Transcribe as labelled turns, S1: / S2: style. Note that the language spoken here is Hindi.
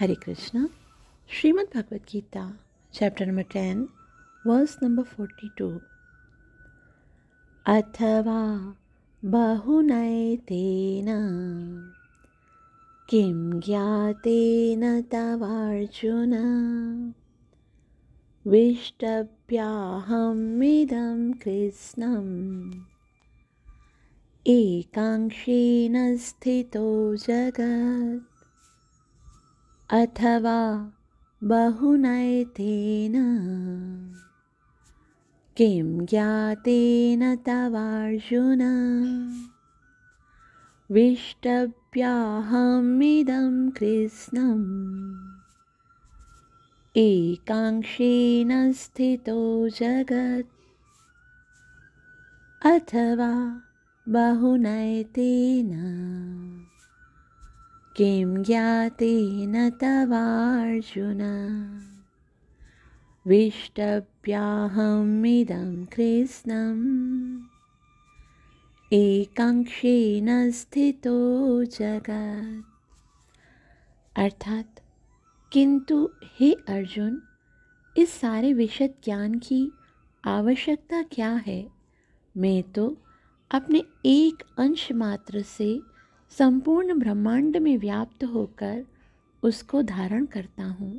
S1: हरे Krishna Shrimad Bhagavad Gita chapter number ten verse number forty two अथवा बहुनयतेन किं ज्ञातेन तवार्जुन विष्टव्याहमिदं कृष्णम् एकाङ्क्षेण स्थितो जगत् अथवा किं ज्ञातेन तवार्जुन विष्टव्याहमिदं कृष्णम् एकाङ्क्षेन स्थितो जगत् अथवा बहुनैतेन किं न तवार्जुन विष्टव्याहमिदं कृष्णम् एकांक्षेन स्थितो जगत अर्थात किंतु हे अर्जुन इस सारे विशद ज्ञान की आवश्यकता क्या है मैं तो अपने एक अंश मात्र से संपूर्ण ब्रह्मांड में व्याप्त होकर उसको धारण करता हूँ